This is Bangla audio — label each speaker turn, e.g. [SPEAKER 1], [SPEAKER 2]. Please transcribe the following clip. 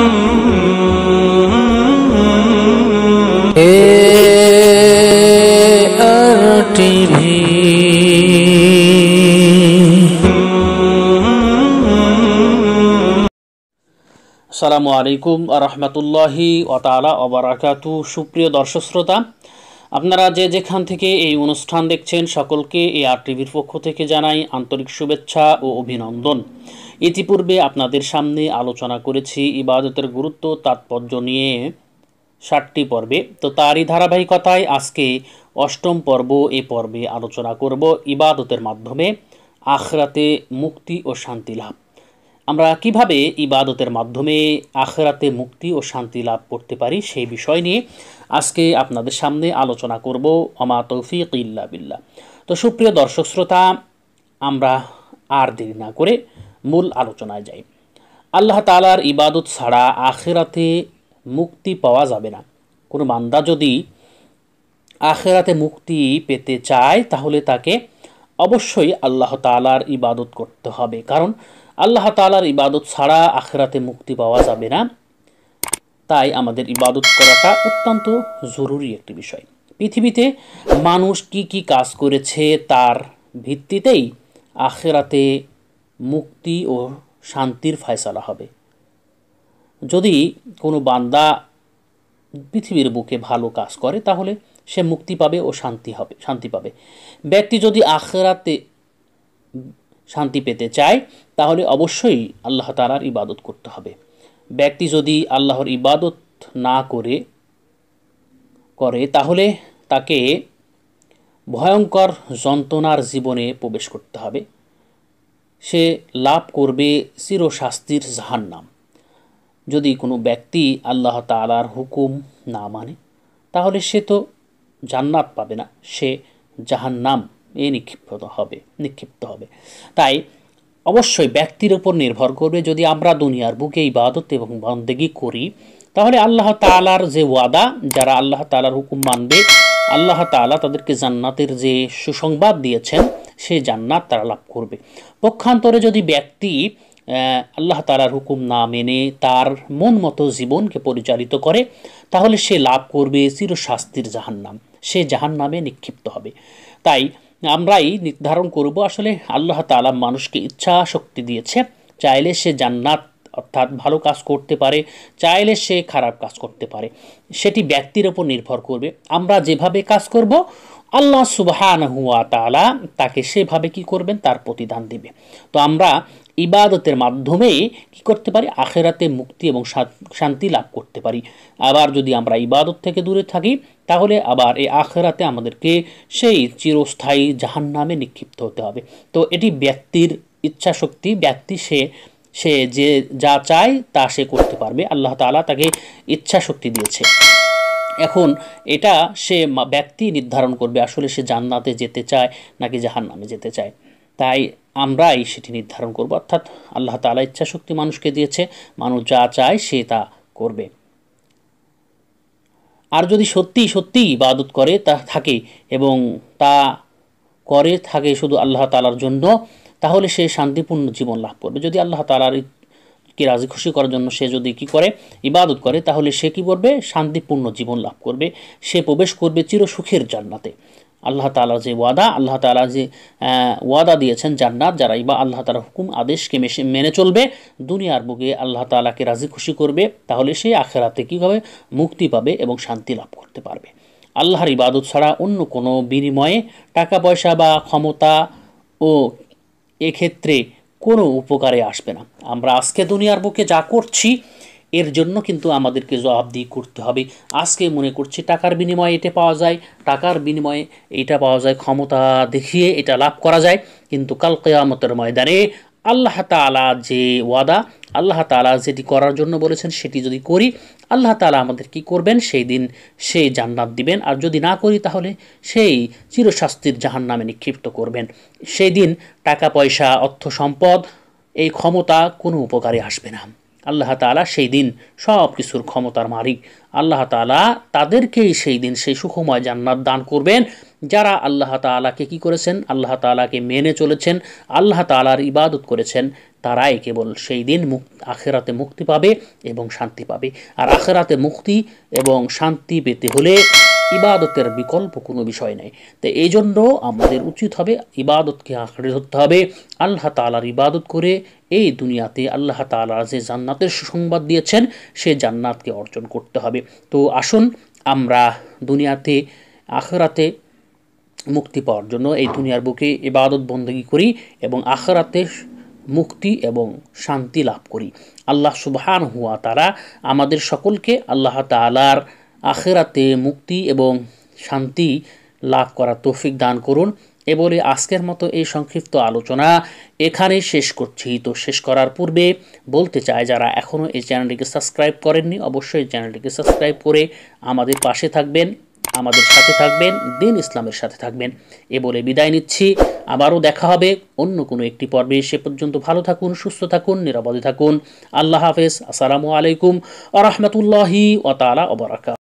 [SPEAKER 1] টিভি সালামু আলাইকুম রহমতুল্লাহি ওতালা অবরাকাতু সুপ্রিয় দর্শক শ্রোতা আপনারা যে যেখান থেকে এই অনুষ্ঠান দেখছেন সকলকে এ আর টিভির পক্ষ থেকে জানাই আন্তরিক শুভেচ্ছা ও অভিনন্দন ইতিপূর্বে আপনাদের সামনে আলোচনা করেছি ইবাদতের গুরুত্ব তাৎপর্য নিয়ে ষাটটি পর্বে তো তারই ধারাবাহিকতায় আজকে অষ্টম পর্ব এ পর্বে আলোচনা করব ইবাদতের মাধ্যমে আখরাতে মুক্তি ও শান্তি লাভ আমরা কিভাবে ইবাদতের মাধ্যমে আখরাতে মুক্তি ও শান্তি লাভ করতে পারি সেই বিষয় নিয়ে আজকে আপনাদের সামনে আলোচনা করব অমা তৌফিক ইল্লা বিল্লা তো সুপ্রিয় দর্শক শ্রোতা আমরা আর দেরি না করে মূল আলোচনায় যাই আল্লাহ তালার ইবাদত ছাড়া আখেরাতে মুক্তি পাওয়া যাবে না কোনো মান্দা যদি আখেরাতে মুক্তি পেতে চায় তাহলে তাকে অবশ্যই আল্লাহ তালার ইবাদত করতে হবে কারণ আল্লাহ তালার ইবাদত ছাড়া আখেরাতে মুক্তি পাওয়া যাবে না তাই আমাদের ইবাদত করাটা অত্যন্ত জরুরি একটি বিষয় পৃথিবীতে মানুষ কি কি কাজ করেছে তার ভিত্তিতেই আখেরাতে মুক্তি ও শান্তির ফয়সালা হবে যদি কোনো বান্দা পৃথিবীর বুকে ভালো কাজ করে তাহলে সে মুক্তি পাবে ও শান্তি হবে শান্তি পাবে ব্যক্তি যদি আখরাতে শান্তি পেতে চায় তাহলে অবশ্যই আল্লাহ তালার ইবাদত করতে হবে ব্যক্তি যদি আল্লাহর ইবাদত না করে করে তাহলে তাকে ভয়ঙ্কর যন্ত্রণার জীবনে প্রবেশ করতে হবে সে লাভ করবে চিরশাস্তির জাহান্নাম যদি কোনো ব্যক্তি আল্লাহ তালার হুকুম না মানে তাহলে সে তো জান্নাত পাবে না সে জাহান্নাম এ নিক্ষিপ্ত হবে নিক্ষিপ্ত হবে তাই অবশ্যই ব্যক্তির উপর নির্ভর করবে যদি আমরা দুনিয়ার বুকে ইবাদত এবং বন্দেগি করি তাহলে আল্লাহ তালার যে ওয়াদা যারা আল্লাহ তালার হুকুম মানবে আল্লাহ তালা তাদেরকে জান্নাতের যে সুসংবাদ দিয়েছেন সে জান্নাত তারা লাভ করবে পক্ষান্তরে যদি ব্যক্তি আল্লাহ তালার হুকুম না মেনে তার মন মতো জীবনকে পরিচালিত করে তাহলে সে লাভ করবে চিরশাস্তির জাহান্নাম সে জাহান্নামে নিক্ষিপ্ত হবে তাই আমরাই নির্ধারণ করব আসলে আল্লাহ তালা মানুষকে ইচ্ছা শক্তি দিয়েছে চাইলে সে জান্নাত অর্থাৎ ভালো কাজ করতে পারে চাইলে সে খারাপ কাজ করতে পারে সেটি ব্যক্তির ওপর নির্ভর করবে আমরা যেভাবে কাজ করব আল্লাহ সুবহান হুয়া তালা তাকে সেভাবে কি করবেন তার প্রতিদান দিবে তো আমরা ইবাদতের মাধ্যমে কি করতে পারি আখেরাতে মুক্তি এবং শান্তি লাভ করতে পারি আবার যদি আমরা ইবাদত থেকে দূরে থাকি তাহলে আবার এই আখেরাতে আমাদেরকে সেই চিরস্থায়ী জাহান নামে নিক্ষিপ্ত হতে হবে তো এটি ব্যক্তির ইচ্ছা শক্তি ব্যক্তি সে সে যে যা চায় তা সে করতে পারবে আল্লাহ তালা তাকে ইচ্ছা শক্তি দিয়েছে এখন এটা সে ব্যক্তি নির্ধারণ করবে আসলে সে জান্নাতে যেতে চায় নাকি জাহান নামে যেতে চায় তাই আমরাই সেটি নির্ধারণ করব অর্থাৎ আল্লাহ তালা ইচ্ছা শক্তি মানুষকে দিয়েছে মানুষ যা চায় সে তা করবে আর যদি সত্যি সত্যি ইবাদত করে তা থাকে এবং তা করে থাকে শুধু আল্লাহ তালার জন্য তাহলে সে শান্তিপূর্ণ জীবন লাভ করবে যদি আল্লাহ তালার কে রাজি খুশি করার জন্য সে যদি কি করে ইবাদত করে তাহলে সে কি করবে শান্তিপূর্ণ জীবন লাভ করবে সে প্রবেশ করবে চিরসুখের জান্নাতে আল্লাহ তালা যে ওয়াদা আল্লাহ তালা যে ওয়াদা দিয়েছেন জান্নাত যারা ইবা আল্লাহ তালা হুকুম আদেশকে মেশে মেনে চলবে দুনিয়ার বুকে আল্লাহ তালাকে রাজি খুশি করবে তাহলে সে আখেরাতে কী হবে মুক্তি পাবে এবং শান্তি লাভ করতে পারবে আল্লাহর ইবাদত ছাড়া অন্য কোনো বিনিময়ে টাকা পয়সা বা ক্ষমতা ও এক্ষেত্রে কোনো উপকারে আসবে না আমরা আজকে দুনিয়ার বুকে যা করছি এর জন্য কিন্তু আমাদেরকে জবাবদিহি করতে হবে আজকে মনে করছি টাকার বিনিময়ে এটা পাওয়া যায় টাকার বিনিময়ে এটা পাওয়া যায় ক্ষমতা দেখিয়ে এটা লাভ করা যায় কিন্তু কাল কেয়ামতের ময়দানে আল্লাহ তালা যে ওয়াদা আল্লাহ তালা যেটি করার জন্য বলেছেন সেটি যদি করি আল্লাহ তালা আমাদের কি করবেন সেই দিন সেই জান্নাত দিবেন আর যদি না করি তাহলে সেই চিরশাস্তির জাহান নামে নিক্ষিপ্ত করবেন সেই দিন টাকা পয়সা অর্থ সম্পদ এই ক্ষমতা কোনো উপকারে আসবে না আল্লাহ তালা সেই দিন সব কিছুর ক্ষমতার মালিক আল্লাহ তালা তাদেরকেই সেই দিন সেই সুখময় জান্নাত দান করবেন যারা আল্লাহ তালাকে কি করেছেন আল্লাহ তালাকে মেনে চলেছেন আল্লাহ তালার ইবাদত করেছেন তারাই কেবল সেই দিন মুক আখেরাতে মুক্তি পাবে এবং শান্তি পাবে আর আখেরাতে মুক্তি এবং শান্তি পেতে হলে ইবাদতের বিকল্প কোনো বিষয় নেই তো এই জন্য আমাদের উচিত হবে ইবাদতকে আঁকড়ে ধরতে হবে আল্লাহ তালার ইবাদত করে এই দুনিয়াতে আল্লাহ তালা যে জান্নাতের সুসংবাদ দিয়েছেন সে জান্নাতকে অর্জন করতে হবে তো আসুন আমরা দুনিয়াতে আখেরাতে মুক্তি পাওয়ার জন্য এই দুনিয়ার বুকে ইবাদত বন্দী করি এবং আখরাতে মুক্তি এবং শান্তি লাভ করি আল্লাহ সুবহান হুয়া তারা আমাদের সকলকে আল্লাহ তালার আখেরাতে মুক্তি এবং শান্তি লাভ করার তৌফিক দান করুন এ বলে আজকের মতো এই সংক্ষিপ্ত আলোচনা এখানে শেষ করছি তো শেষ করার পূর্বে বলতে চাই যারা এখনও এই চ্যানেলটিকে সাবস্ক্রাইব করেননি অবশ্যই চ্যানেলটিকে সাবস্ক্রাইব করে আমাদের পাশে থাকবেন আমাদের সাথে থাকবেন দিন ইসলামের সাথে থাকবেন এ বলে বিদায় নিচ্ছি আবারও দেখা হবে অন্য কোনো একটি পর্বে সে পর্যন্ত ভালো থাকুন সুস্থ থাকুন নিরাপদে থাকুন আল্লাহ হাফেজ আসসালামু আলাইকুম আ রহমতুল্লাহি ওতালা অবরাকা